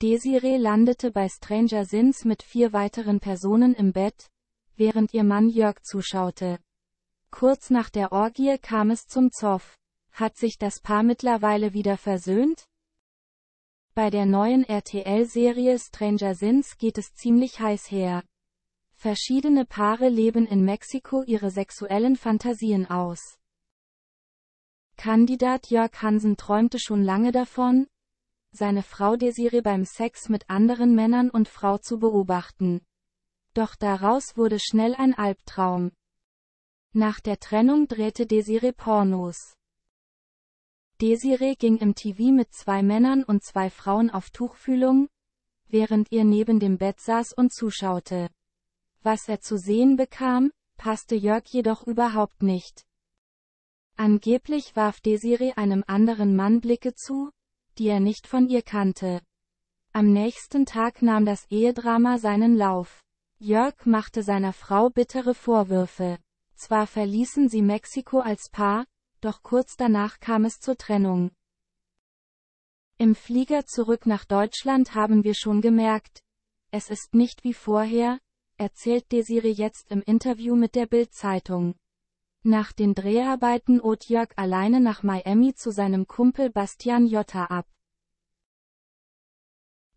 Desiree landete bei Stranger Sins mit vier weiteren Personen im Bett, während ihr Mann Jörg zuschaute. Kurz nach der Orgie kam es zum Zoff. Hat sich das Paar mittlerweile wieder versöhnt? Bei der neuen RTL-Serie Stranger Sins geht es ziemlich heiß her. Verschiedene Paare leben in Mexiko ihre sexuellen Fantasien aus. Kandidat Jörg Hansen träumte schon lange davon, seine Frau Desiree beim Sex mit anderen Männern und Frau zu beobachten. Doch daraus wurde schnell ein Albtraum. Nach der Trennung drehte Desiree Pornos. Desiree ging im TV mit zwei Männern und zwei Frauen auf Tuchfühlung, während ihr neben dem Bett saß und zuschaute. Was er zu sehen bekam, passte Jörg jedoch überhaupt nicht. Angeblich warf Desiree einem anderen Mann Blicke zu, die er nicht von ihr kannte. Am nächsten Tag nahm das Ehedrama seinen Lauf. Jörg machte seiner Frau bittere Vorwürfe. Zwar verließen sie Mexiko als Paar, doch kurz danach kam es zur Trennung. Im Flieger zurück nach Deutschland haben wir schon gemerkt, es ist nicht wie vorher, erzählt Desiree jetzt im Interview mit der Bild-Zeitung. Nach den Dreharbeiten ot Jörg alleine nach Miami zu seinem Kumpel Bastian Jotta ab.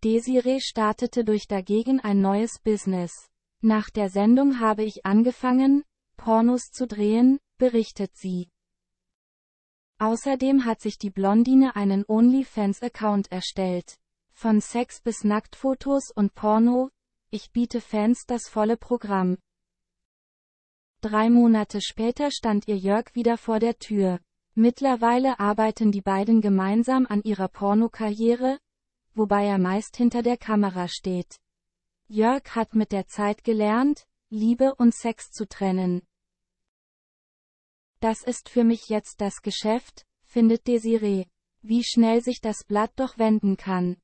Desiree startete durch dagegen ein neues Business. Nach der Sendung habe ich angefangen, Pornos zu drehen, berichtet sie. Außerdem hat sich die Blondine einen OnlyFans-Account erstellt. Von Sex bis Nacktfotos und Porno, ich biete Fans das volle Programm. Drei Monate später stand ihr Jörg wieder vor der Tür. Mittlerweile arbeiten die beiden gemeinsam an ihrer Pornokarriere, wobei er meist hinter der Kamera steht. Jörg hat mit der Zeit gelernt, Liebe und Sex zu trennen. Das ist für mich jetzt das Geschäft, findet Desiree. Wie schnell sich das Blatt doch wenden kann.